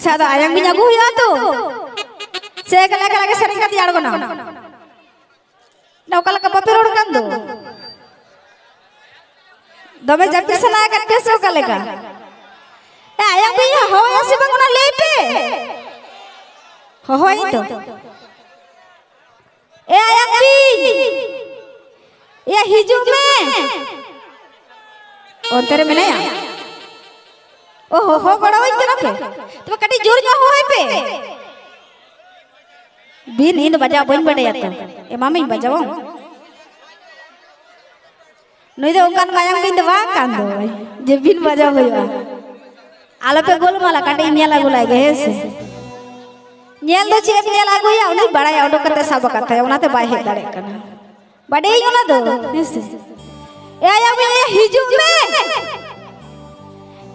Asa ada yang punya tuh. Saya kelak kelak sering kati ada gue Nau kalau ke papir orang tuh. Dome jadi sana kan kesel kali kan. Eh yang punya hawa sih lepe. Hawa itu. Eh yang punya. Ya hijau me. Ontere mana ya? ओहो हो बड़ा होई तना पे तो कटी जोर में होई पे बिन इन बजा बन बड़े तो ए मामी बजाओ नई दे तो ओकान मायम बिन दवा कान दो जे बिन बजा होईवा आलो पे गोल माला कटी मिया लागो लागे हेसे नेल दो चेप नेल या उनी बड़ा या ऑटो करते सब करते उनाते तो बाय हे दाड़े कना बड़े ही उना दो हेसे ए आया बिन हिजु में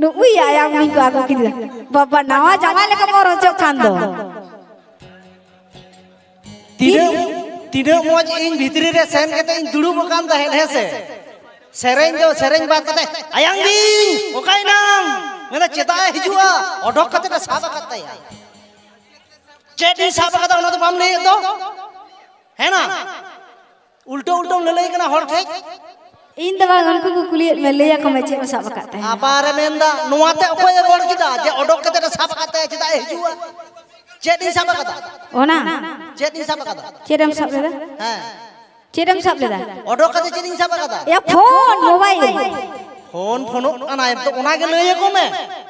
नुई आया मुई को आगो कि बाबा नवा जमा ले मोर होचो खान दो तीरे मोज इन भीतरी रे सेन के तो इन दुड़ू मकान दा हेल हेसे सेरेन दो सेरेन बात कते आयांग दी ओकाई नाम मेरा चेता हिजुआ ओढो कते ना साबा करता है चेती साब कते उन्होंने तो बाम नहीं तो है ना उल्टो उल्टो ललाई कना हर ठेक Inda bagaimana kok kuliah melihat kemacetan yang sama kata? Apa remenda? Nuwate apa yang orang kita? Jadi odok kita sama kata ya kita eh jua? Jadi sama kata? Oh na? Jadi sama kata? Ciram sama kata? Ciram sama kata? Odok kita jadi sama kata? Ya phone mobile. Phone phone kan ayam tuh unagi melihat kemacetan.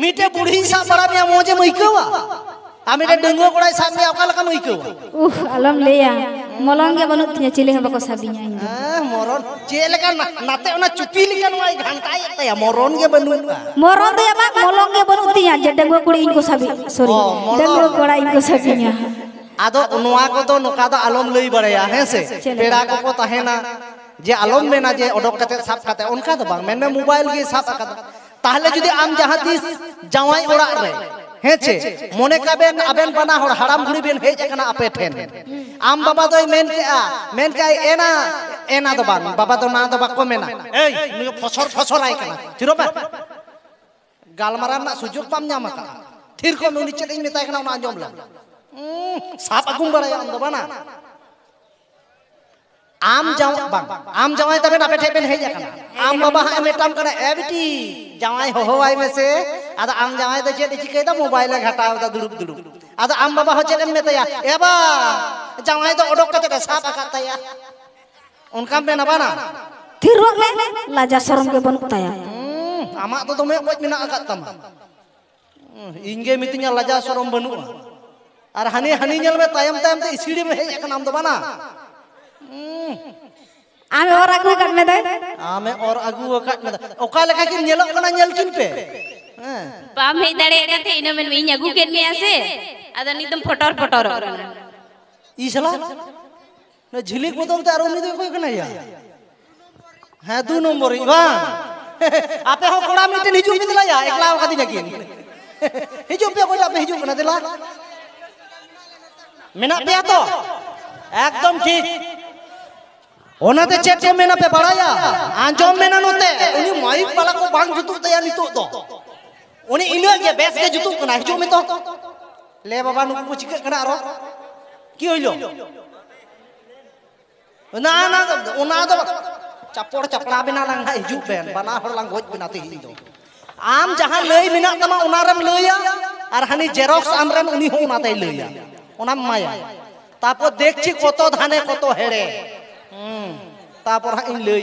मीटे बुढ़ी सा बड़ा मिया मोजे मइकवा आ मीटे तो डंगो तो- कोड़ा सा मिया लका मइकवा उह आलम लेया मलंग बनु थिया चिले हम साबिया आ मोरन जे नाते ओना चुपी लिकन वाई घंटा या मोरन के बनु मोरन दे तो बा मलंग बनु थिया जे डंगो कोड़े इनको साबी सॉरी डंगो कोड़ा इनको साबिया आदो नोआ को दो नोका दो आलम लई बड़या हैं से पेड़ा को को तहेना जे आलम मेना जे ओडक कते साफ कते उनका तो बांग मेन में मोबाइल के साफ कते তাহলে যদি আম জাহাতিস ᱡᱟᱶᱟᱭ ᱚᱲᱟᱜ ᱨᱮ ᱦᱮᱸᱪᱮ ᱢᱚᱱᱮ ᱠᱟᱵᱮᱱ ᱟᱵᱮᱱ ᱵᱟᱱᱟ ᱦᱚᱲ ᱦᱟᱲᱟᱢ ᱵᱩᱲᱦᱤ ᱵᱮᱱ ᱦᱮᱡ ᱟᱠᱟᱱᱟ ᱟᱯᱮ ᱴᱷᱮᱱ ᱟᱢ ᱵᱟᱵᱟ ᱫᱚᱭ ᱢᱮᱱ ᱠᱮᱜᱼᱟ ᱢᱮᱱ ᱠᱮᱜᱼᱟᱭ ᱮᱱᱟ ᱮᱱᱟ ᱫᱚ ᱵᱟᱝ ᱵᱟᱵᱟ ᱫᱚ ᱱᱟ ᱫᱚ ᱵᱟᱠᱚ ᱢᱮᱱᱟ ᱮᱭ ᱱᱩᱭ ᱯᱷᱚᱥᱚᱨ ᱯᱷᱚᱥᱚᱨᱟᱭ ᱠᱟᱱᱟ ᱪᱤᱨᱚᱵᱟ ᱜᱟᱞᱢᱟᱨᱟᱣ ᱨᱮᱱᱟᱜ ᱥᱩᱡᱳᱜᱽ ᱵᱟᱢ ᱧᱟᱢ ᱟᱠᱟᱫᱟ ᱛᱷᱤᱨ ᱠᱚ ᱩᱱᱤ ᱪᱮᱫ ᱤᱧ ᱢᱮᱛᱟᱭ ᱠᱟᱱᱟ ᱚᱱᱟ ᱟᱸᱡᱚᱢ ᱞᱮᱢ ᱥᱟᱵ ᱟᱹᱜᱩᱢ ᱵᱟᱲᱟᱭᱟ ᱟᱢ ᱫᱚ ᱵᱟᱝᱟ আম জাওয়া বাং আম জাওয়াই তবে আপে ঠেবেন হেজ আকানা আম বাবা হাই মেটাম কানা এ বিটি জাওয়াই হো আই মেসে আদা আম জাওয়াই তো চেদ চিকাই দা মোবাইলে ঘাটাও দা দুড়ুক দুড়ুক আদা আম বাবা হো চেদ মেতায়া এ বা জাওয়াই তো অডক কাতে দা সাপ আকা তায়া উনকাম বেনা বানা থিরক লে লাজা সরম কে বনুক তায়া আমা তো দমে বজ মেনা আকা তাম ইনগে মিতিnya লাজা সরম বনুক আর হানি হানি নেলবে তায়াম তায়াম তে ইসিড়ি মে হেজ আকানা আম দো বানা आमे और आगू कट में दे आमे और आगू कट में दे ओका लेखा किन नेलो कना नेल किन पे बाम हे दड़े का थे इनो में इन आगू केन तो में आसे आदा निदम फटर फटर ई सला ना झिलिक बदम ते आरो उनी दे कोई कना हां दू नंबर ई बा आपे हो कोड़ा मिटन तो हिजू पे दिला एकला का दिन किन हिजू पे कोई आपे हिजू कना दिला मेना पे तो एकदम ठीक ओनाते चेक को मेना पे बड़ाया आंजोम मेना नोते उनी माइक वाला को बांग जुतु तया नितो तो उनी इनो के बेस के जुतु को हिजो में तो ले बाबा नु को चिक कना रो की होइलो ना ना ओना तो चापोड़ चपड़ा बिना लंगा हिजु पेन बना हर लंग गोज बिना ते हिजो आम जहां लई मिना तमा ओना रम लया আর হানি জেরক্স আমরাম উনি হো ওনাতে লইয়া ওনা মায়া তারপর দেখছি কত ধানে কত तापर इन ले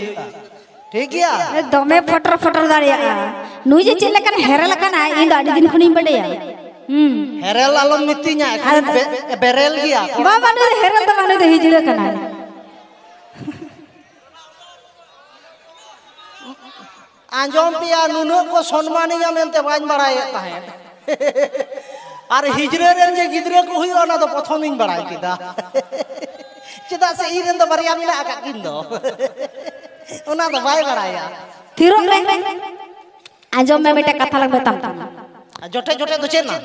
ठीक है दमे फटर फटर दाड़िया नुई जे चेले कन हेरे लकन आ इन दाड़ी दिन खुनी बड़े हम्म हेरल आलम मितिnya बेरल गया बा मानु हेरल तो मानु दे हिजड़े कना आंजम पिया नुनो को सम्मानिया मेनते बाज बड़ाए ताहे और हिजड़े रेन जे गिदरे को हुई ओना तो प्रथम इन बड़ाए किदा Cita seiring tuh Maria mila agak gindo. Unah tuh baik lah ya. Tiro re. Anjo memete kata lagi betam. Ah, jote tuh cina.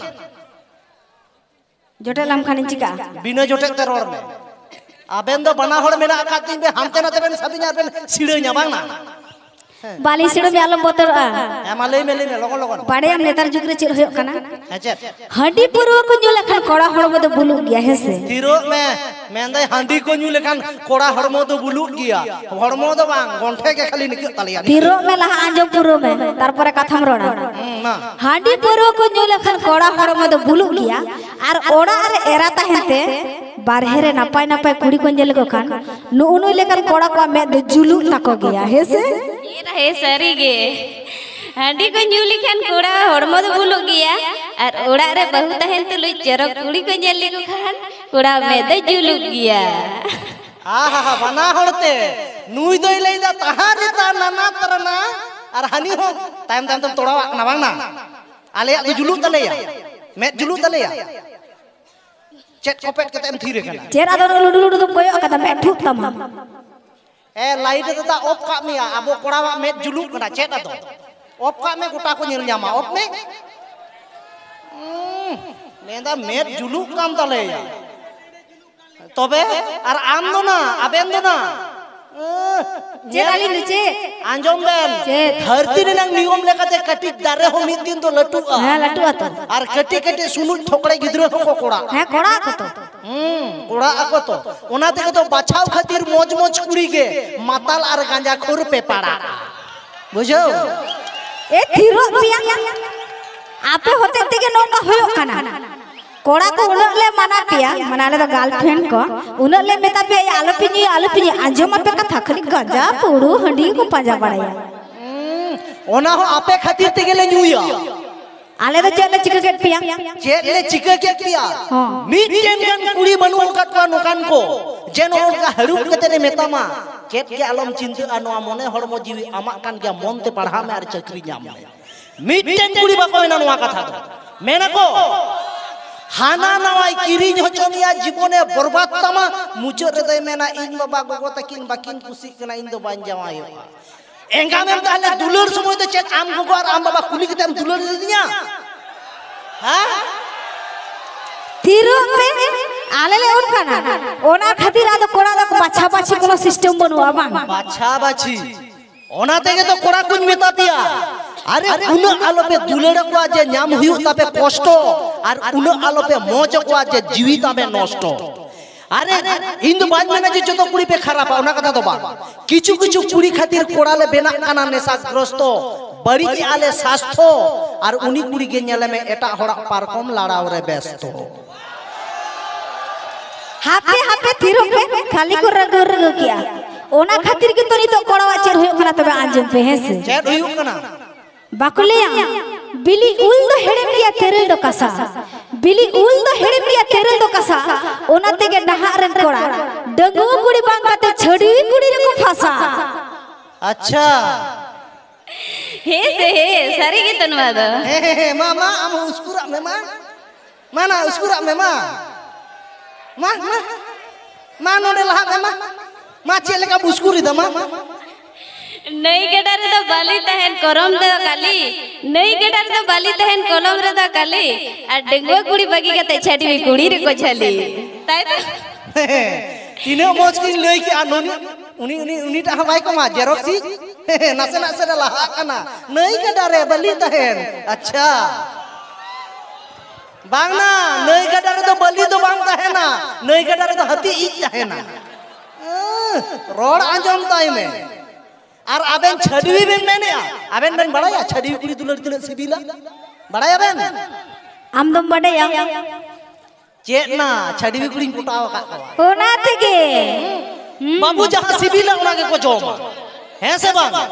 Jote lam kanin cika. Bina jote teror me. Abendo ah, bana hor mila agak gindo. Hamte nate ben sabi nyar ben sirinya ᱵᱟᱞᱤ ᱥᱤᱲᱩ ᱢᱮ ᱟᱞᱚᱢ ᱵᱚᱛᱚᱨᱚᱜᱼᱟ ᱮᱢᱟᱞᱮ ᱢᱮᱞᱮ ᱢᱮ ᱞᱚᱜᱚᱱ ᱞᱚᱜᱚᱱ ᱵᱟᱲᱟᱭᱟᱢ ᱱᱮᱛᱟᱨ ᱡᱩᱜᱽ ᱨᱮ ᱪᱮᱫ ᱦᱩᱭᱩᱜ ᱠᱟᱱᱟ ᱟᱪᱪᱷᱟ ᱦᱟᱺᱰᱤ ᱯᱟᱹᱨᱣᱟᱹ ᱠᱚ ᱧᱩ ᱞᱮᱠᱷᱟᱱ ᱠᱚᱲᱟ ᱦᱚᱲᱢᱚ ᱫᱚ ᱵᱩᱞᱩᱜ ᱜᱮᱭᱟ ᱦᱮᱸ ᱥᱮ ᱛᱤᱨᱚᱜ ᱢᱮ ᱢᱮᱱᱫᱟᱭ ᱦᱟᱺᱰᱤ ᱠᱚ ᱧᱩ ᱞᱮᱠᱷᱟᱱ ᱠᱚᱲᱟ ᱦᱚᱲᱢᱚ ᱫᱚ ᱵᱩᱞᱩᱜ ᱜᱮᱭᱟ ᱦᱚᱲᱢᱚ ᱫᱚ ᱵᱟᱝ ᱜᱚᱱᱴᱷᱮ ᱜᱮ ᱠᱷᱟᱹᱞᱤ ᱱᱤᱠᱟᱹᱜ ᱛᱟᱞᱮᱭᱟ ᱛᱤᱨᱚᱜ ᱢᱮ ᱞᱟᱦᱟ ᱟᱸᱡᱚᱢ ᱯᱩᱨᱟᱹᱣ ᱢᱮ ᱛᱟᱨᱯᱚᱨᱮ ᱠᱟᱛᱷᱟᱢ ᱨᱚᱲᱟ ᱦᱟᱺᱰᱤ ᱯᱟᱹᱨᱣᱟᱹ ᱠᱚ ᱧᱩ ᱞᱮᱠᱷᱟᱱ ᱠᱚᱲᱟ ᱦᱚᱲᱢᱚ ᱫᱚ ᱵᱩᱞᱩᱜ ᱜᱮᱭᱟ ᱟᱨ ᱚᱲᱟᱜ ᱨᱮ ᱮᱨᱟ ᱛᱟᱦᱮᱱ ᱛᱮ ᱵᱟᱨᱦᱮ ᱨᱮ ᱱᱟᱯᱟᱭ ᱱᱟᱯᱟᱭ ᱠᱩᱲᱤ ᱠᱚ ᱧᱮᱞ ᱠᱚ ᱠᱷᱟᱱ ᱱᱩᱜᱼᱩ ᱱᱩᱭ ᱞᱮᱠᱟᱱ ᱠᱚᱲᱟ ᱠᱚᱣᱟᱜ ᱢᱮᱫ ᱫᱚ ᱡᱩᱞᱩᱜ ᱛᱟᱠᱚ ᱜᱮᱭᱟ ᱦᱮᱸ ᱥᱮ ᱦᱮ ᱥᱟᱹᱨᱤ ᱜᱮ ᱦᱟᱺᱰᱤ ᱠᱚ ᱧᱩ ᱞᱮᱠᱷᱟᱱ ᱠᱚᱲᱟ ᱦᱚᱲᱢᱚ ᱫᱚ ᱵᱩᱞᱩᱜ ᱜᱮᱭᱟ ᱟᱨ ᱚᱲᱟᱜ ᱨᱮ ᱵᱟᱹᱦᱩ ᱛᱟᱦᱮᱱ ᱛᱩᱞᱩᱡ ᱪᱚᱨᱚᱠ ᱠᱩᱲᱤ ᱠᱚ ᱧᱮᱞ ᱞᱮᱠᱚ ᱠᱷᱟᱱ ᱠᱚᱲᱟ ᱢᱮᱫ ᱫᱚ ᱡᱩᱞᱩᱜ ᱜᱮᱭᱟ आहा बना हड़ते नुई दई लैदा तहा रेता नाना तरना और हानी हो टाइम टाइम तुम तोड़ा ना बांग ना आले तो जुलू तलेया मैं जुलू तलेया चेट कोपेट के टाइम थी रे खाना चेहरा तो लुडु लुडु तुम कोयो कदा मैं ठुक तमा ए लाइट दादा ऑफ का में अब कोड़ा में जुलू कना चेत अदो ऑफ का में गोटा को नील न्यामा ऑफ में नेदा में जुलू काम तले तबे और आम दो ना अबेन दो ना ᱪᱮᱫᱟᱞᱤᱧ ᱪᱮ ᱟᱸᱡᱚᱢ ᱵᱮᱱ ᱫᱷᱟᱹᱨᱛᱤ ᱨᱮᱱᱟᱜ ᱱᱤᱭᱚᱢ ᱞᱮᱠᱟᱛᱮ ᱠᱟᱹᱴᱤᱡ ᱫᱟᱨᱮ ᱦᱚᱸ ᱢᱤᱫ ᱫᱤᱱ ᱫᱚ ᱞᱟᱹᱴᱩᱜᱼᱟ ᱦᱮᱸ ᱞᱟᱹᱴᱩᱜᱼᱟ ᱛᱚ ᱟᱨ ᱠᱟᱹᱴᱤᱡ ᱠᱟᱹᱴᱤᱡ ᱥᱩᱱᱩᱡ ᱴᱷᱚᱠᱲᱮ ᱜᱤᱫᱽᱨᱟᱹ ᱦᱚᱸᱠᱚ ᱠᱚᱲᱟ ᱦᱮᱸ ᱠᱚᱲᱟ ᱠᱚᱛᱚ হুম ওরা আগত ওনা থেকে তো বাছাও খাতির মজ মজ কুড়িকে মাতাল আর গাঁজা খোর পেপাড়া বুঝো এ থিরক পিয়া আপে হতে থেকে নোকা হয়ো কানা कोड़ा को उन्हें ले मना पिया मना ले तो गर्लफ्रेंड को उन्हें ले मेता पे आलू पिनी आलू पिनी आजो मत पे कथा खली गंजा पूरू हंडी को पंजा बढ़ाया ओना हो Aleda jele cikak ket piang, jele cikak ket piang. Mitem kan kuli banu angkat kuan ukan ko, jen orang ka harup ketene metama. Ket alam cinta anu amone hormo jiwi amak kan ke monte parhame ar cekri nyamne. kuli bako menan waka tata. Menako, hana nawai kiri nyocomia jibone borbat tama, mucur ketene mena in baba gogo takin bakin kusik kena indo banjawa yoka. ᱮᱸᱜᱟᱢᱮᱢ ᱛᱟᱦᱞᱮ ᱫᱩᱞᱟᱹᱲ ᱥᱚᱢᱚᱭ ᱫᱚ ᱪᱮᱫ ᱟᱢ ᱜᱚᱜᱚ ᱟᱨ ᱟᱢ ᱵᱟᱵᱟ ᱠᱩᱞᱤ ᱠᱟᱛᱮᱢ ᱫᱩᱞᱟᱹᱲ ᱞᱤᱫᱤᱧᱟ ᱦᱮᱸ ᱛᱤᱨᱚᱜ ᱯᱮ ᱟᱞᱮ ᱞᱮ ᱩᱱ ᱠᱟᱱᱟ ᱚᱱᱟ ᱠᱷᱟᱹᱛᱤᱨ ᱟᱫᱚ ᱠᱚᱲᱟ ᱫᱚ ᱵᱟᱪᱷᱟ ᱵᱟᱪᱷᱤ ᱠᱳᱱᱳ ᱥᱤᱥᱴᱮᱢ ᱵᱟᱹᱱᱩᱜᱼᱟ ᱵᱟᱝ ᱵᱟᱪᱷᱟ ᱵᱟᱪᱷᱤ ᱚᱱᱟ ᱛᱮᱜᱮ ᱛᱚ ᱠᱚᱲᱟ ᱠᱚᱧ ᱢᱮᱛᱟ ᱯᱮᱭᱟ আরে উনো আলোপে দুলেড় কোয়া যে নাম হুয়ু তাপে কষ্ট আর উনো আলোপে মজ কোয়া যে জীবিত আবে নষ্ট আরে ইন্দু বাজমানে যে যত কুড়ি পে খারাপ ওনা কথা তো বা কিছু কিছু কুড়ি খাতির কোড়ালে বেনা কানা নেশাগ্রস্ত বাড়ি কি আলে স্বাস্থ্য আর উনি কুড়ি গে নেলে মে এটা হড়া পারকম লাড়াও রে ব্যস্ত হাপে হাপে থিরো পে খালি কো রগো রগো কিয়া ওনা খাতির কি তো নি তো কোড়াওয়া চের হয়ো কানা তবে আঞ্জম পে হেসে চের হয়ো কানা বাকুলিয়া বিলি উল দো হেড়ে কিয়া তেরেল দো কাসা Bili ul da herimia teril do kasa Ona tege naharen kora Dengu kuri bangka te fasa Acha Hese he sari gitan Hehehe ma ma amu uskura me ma Mana uskura me ma Ma ma Ma nonde lahat me ma नई गेडारे तो बाली तहन करम रे काली नई गेडारे तो बाली तहन कलम रे काली आ डेंगुआ कुड़ी बगी के छाटी में कुड़ी रे को छली ताई तो तीनो मोज किन लई के आ नोनी उनी उनी उनी टा हवाई को मा जेरोक्सी नासे नासे रे लहा कना नई गेडारे बाली तहन अच्छा बांग ना नई गेडारे तो बाली तो बांग तहना नई गेडारे तो हाथी ई तहना रोड आंजम ताई में और आबेन छड़वी बेन मैंने आबेन बेन बड़ाया छड़वी कुड़ी दुलर दुलर से बीला बड़ाया बेन आम दम तो बड़ाया चेत ना छड़वी कुड़ी कुटाव का होना थे तो के बाबू जहाँ सिबिला उनके को जोमा है से बांग